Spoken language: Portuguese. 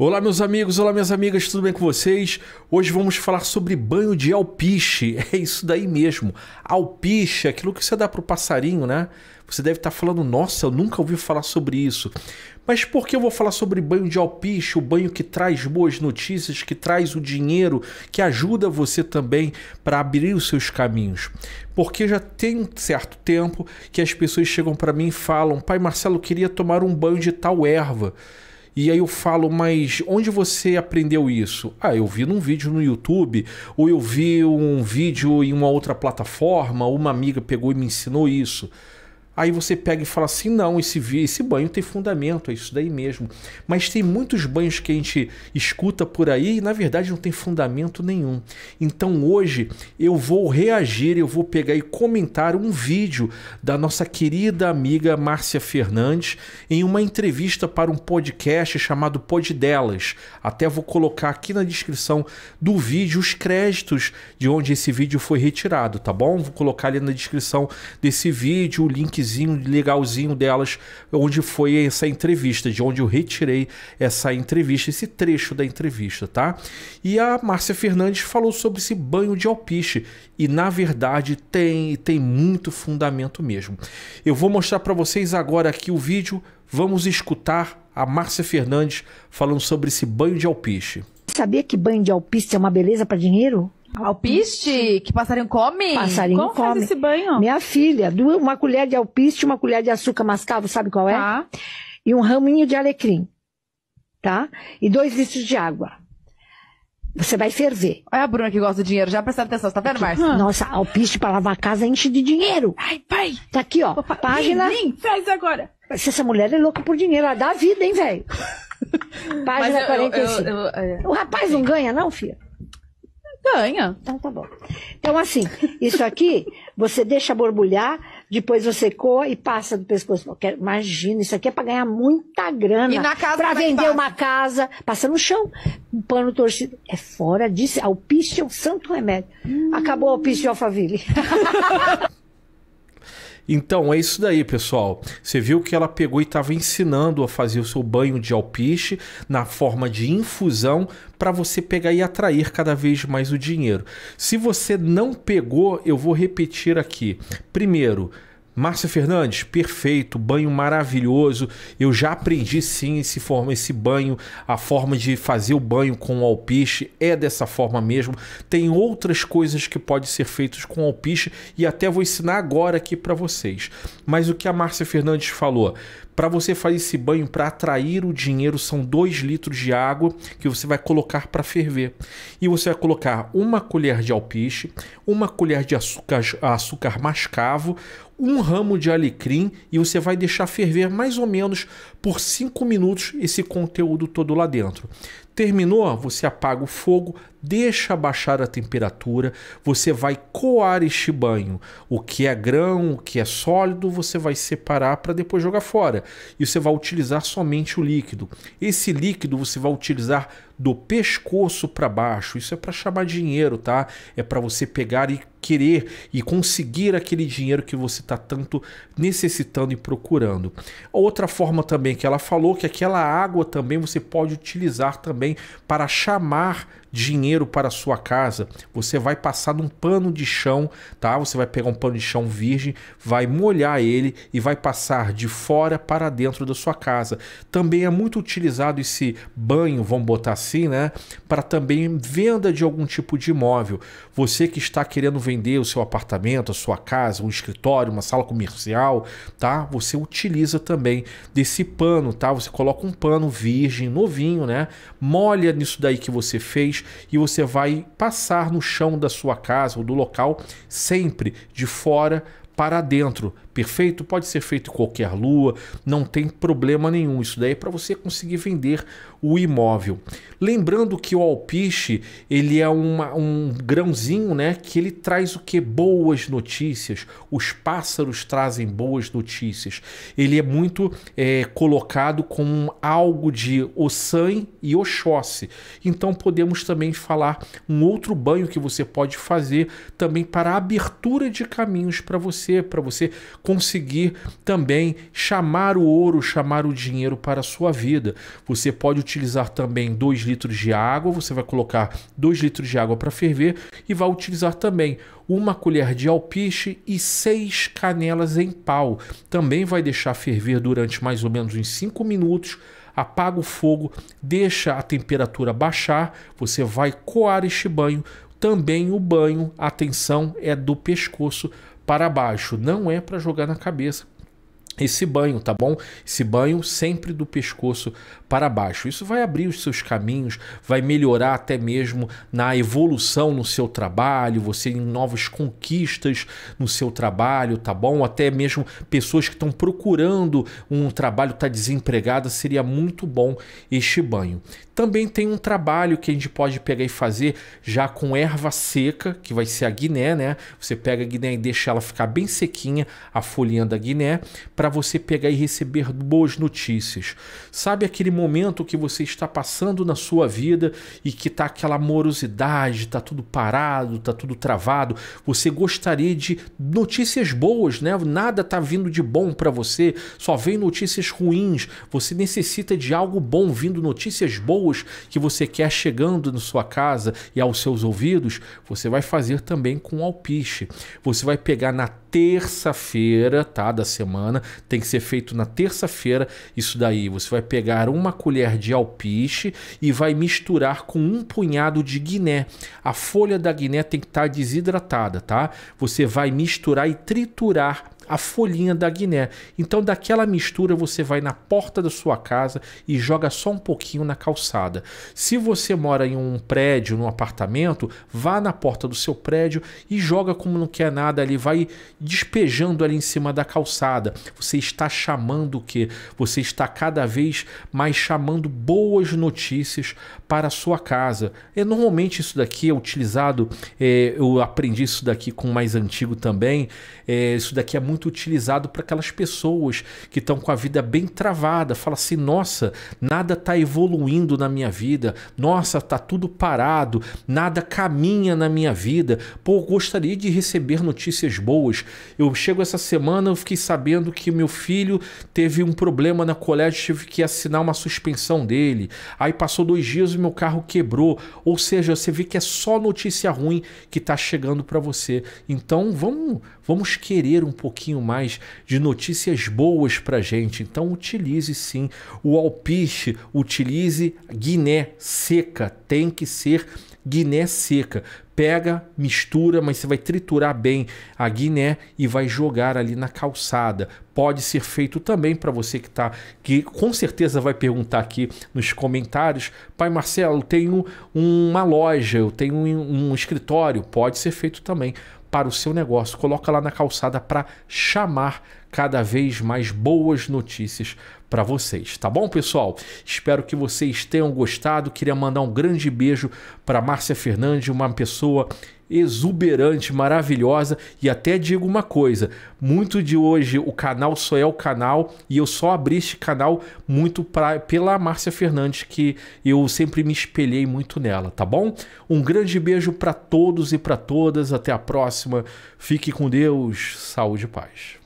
Olá, meus amigos, olá, minhas amigas, tudo bem com vocês? Hoje vamos falar sobre banho de alpiche. É isso daí mesmo. Alpiche, aquilo que você dá para o passarinho, né? Você deve estar tá falando, nossa, eu nunca ouvi falar sobre isso. Mas por que eu vou falar sobre banho de alpiche, o banho que traz boas notícias, que traz o dinheiro, que ajuda você também para abrir os seus caminhos? Porque já tem um certo tempo que as pessoas chegam para mim e falam: Pai Marcelo, queria tomar um banho de tal erva. E aí eu falo, mas onde você aprendeu isso? Ah, eu vi num vídeo no YouTube, ou eu vi um vídeo em uma outra plataforma, uma amiga pegou e me ensinou isso. Aí você pega e fala assim: não, esse, esse banho tem fundamento, é isso daí mesmo. Mas tem muitos banhos que a gente escuta por aí e na verdade não tem fundamento nenhum. Então hoje eu vou reagir, eu vou pegar e comentar um vídeo da nossa querida amiga Márcia Fernandes em uma entrevista para um podcast chamado Pod Delas. Até vou colocar aqui na descrição do vídeo os créditos de onde esse vídeo foi retirado, tá bom? Vou colocar ali na descrição desse vídeo o linkzinho legalzinho delas, onde foi essa entrevista, de onde eu retirei essa entrevista, esse trecho da entrevista, tá? E a Márcia Fernandes falou sobre esse banho de alpiche e na verdade tem tem muito fundamento mesmo. Eu vou mostrar para vocês agora aqui o vídeo. Vamos escutar a Márcia Fernandes falando sobre esse banho de alpiche. Sabia que banho de alpice é uma beleza para dinheiro? Alpiste? Que passarinho come? Passarinho Como come. faz esse banho? Minha filha, uma colher de alpiste, uma colher de açúcar mascavo, sabe qual é? Tá. E um raminho de alecrim, tá? E dois litros de água. Você vai ferver. Olha a Bruna que gosta de dinheiro, já prestaram atenção, tá vendo, Marcia? Nossa, alpiste pra lavar a casa enche de dinheiro. Ai, pai! Tá aqui, ó, Opa, página... Vem, faz agora! Essa mulher é louca por dinheiro, ela dá vida, hein, velho? Página eu, 45. Eu, eu, eu, é. o rapaz não ganha, não, filha? Ganha. Então tá bom. Então, assim, isso aqui, você deixa borbulhar, depois você coa e passa do pescoço. Imagina, isso aqui é para ganhar muita grana. E na casa Pra é vender uma casa, passa no chão, um pano torcido. É fora disso. Alpiste é um santo remédio. Hum. Acabou o alpiste de Alphaville. Então é isso daí, pessoal. Você viu que ela pegou e estava ensinando a fazer o seu banho de alpiche na forma de infusão para você pegar e atrair cada vez mais o dinheiro. Se você não pegou, eu vou repetir aqui. Primeiro, Márcia Fernandes, perfeito, banho maravilhoso. Eu já aprendi sim esse, forma, esse banho, a forma de fazer o banho com o alpiche é dessa forma mesmo. Tem outras coisas que pode ser feitas com alpiche e até vou ensinar agora aqui para vocês. Mas o que a Márcia Fernandes falou, para você fazer esse banho para atrair o dinheiro são 2 litros de água que você vai colocar para ferver. E você vai colocar uma colher de alpiche, uma colher de açúcar, açúcar mascavo, um ramo de alecrim e você vai deixar ferver mais ou menos por 5 minutos esse conteúdo todo lá dentro. Terminou, você apaga o fogo, deixa baixar a temperatura, você vai coar este banho. O que é grão, o que é sólido, você vai separar para depois jogar fora. E você vai utilizar somente o líquido. Esse líquido você vai utilizar do pescoço para baixo. Isso é para chamar dinheiro, tá? É para você pegar e querer e conseguir aquele dinheiro que você está tanto necessitando e procurando. Outra forma também que ela falou que aquela água também você pode utilizar também para chamar dinheiro para a sua casa, você vai passar num pano de chão, tá? Você vai pegar um pano de chão virgem, vai molhar ele e vai passar de fora para dentro da sua casa. Também é muito utilizado esse banho, vamos botar assim, né? Para também venda de algum tipo de imóvel. Você que está querendo vender o seu apartamento, a sua casa, um escritório, uma sala comercial, tá? Você utiliza também desse pano, tá? Você coloca um pano virgem, novinho, né? Molha nisso daí que você fez e você vai passar no chão da sua casa ou do local sempre de fora para dentro. Perfeito? Pode ser feito em qualquer lua, não tem problema nenhum. Isso daí é para você conseguir vender o imóvel. Lembrando que o alpiche, ele é uma, um grãozinho, né, que ele traz o que boas notícias. Os pássaros trazem boas notícias. Ele é muito é, colocado como algo de Ossan e Oxóssi. Então podemos também falar um outro banho que você pode fazer também para abertura de caminhos para você para você conseguir também chamar o ouro, chamar o dinheiro para a sua vida. Você pode utilizar também 2 litros de água, você vai colocar 2 litros de água para ferver e vai utilizar também uma colher de alpiche e seis canelas em pau. Também vai deixar ferver durante mais ou menos uns 5 minutos. Apaga o fogo, deixa a temperatura baixar, você vai coar este banho. Também o banho, atenção, é do pescoço para baixo, não é para jogar na cabeça esse banho, tá bom? Esse banho sempre do pescoço para baixo. Isso vai abrir os seus caminhos, vai melhorar até mesmo na evolução no seu trabalho, você em novas conquistas no seu trabalho, tá bom? Até mesmo pessoas que estão procurando um trabalho, tá desempregada, seria muito bom este banho. Também tem um trabalho que a gente pode pegar e fazer já com erva seca, que vai ser a guiné, né? Você pega a guiné e deixa ela ficar bem sequinha, a folhinha da guiné, para para você pegar e receber boas notícias. Sabe aquele momento que você está passando na sua vida e que tá aquela morosidade, tá tudo parado, tá tudo travado. Você gostaria de notícias boas, né? Nada tá vindo de bom para você, só vem notícias ruins. Você necessita de algo bom vindo, notícias boas que você quer chegando na sua casa e aos seus ouvidos. Você vai fazer também com alpiche. Você vai pegar na terça-feira, tá? Da semana. Tem que ser feito na terça-feira. Isso daí, você vai pegar uma colher de alpiche e vai misturar com um punhado de guiné. A folha da guiné tem que estar tá desidratada, tá? Você vai misturar e triturar a folhinha da Guiné. Então, daquela mistura, você vai na porta da sua casa e joga só um pouquinho na calçada. Se você mora em um prédio, num apartamento, vá na porta do seu prédio e joga como não quer nada ali, vai despejando ali em cima da calçada. Você está chamando o que? Você está cada vez mais chamando boas notícias para a sua casa. E é, normalmente isso daqui é utilizado, é, eu aprendi isso daqui com o mais antigo também. É, isso daqui é muito utilizado para aquelas pessoas que estão com a vida bem travada. Fala assim, nossa, nada está evoluindo na minha vida, nossa, está tudo parado, nada caminha na minha vida. Pô, gostaria de receber notícias boas. Eu chego essa semana, eu fiquei sabendo que meu filho teve um problema na colégio, tive que assinar uma suspensão dele. Aí passou dois dias meu carro quebrou. Ou seja, você vê que é só notícia ruim que está chegando para você. Então vamos, vamos querer um pouquinho mais de notícias boas para gente. Então utilize sim o alpiche, utilize guiné seca, tem que ser guiné seca pega, mistura, mas você vai triturar bem a guiné e vai jogar ali na calçada. Pode ser feito também para você que tá que com certeza vai perguntar aqui nos comentários, pai Marcelo, tenho uma loja, eu tenho um, um escritório, pode ser feito também para o seu negócio. Coloca lá na calçada para chamar cada vez mais boas notícias para vocês, tá bom, pessoal? Espero que vocês tenham gostado. Queria mandar um grande beijo para Márcia Fernandes, uma pessoa exuberante, maravilhosa e até digo uma coisa, muito de hoje o canal só é o canal e eu só abri este canal muito pra, pela Márcia Fernandes que eu sempre me espelhei muito nela, tá bom? Um grande beijo para todos e para todas, até a próxima. Fique com Deus, saúde e paz.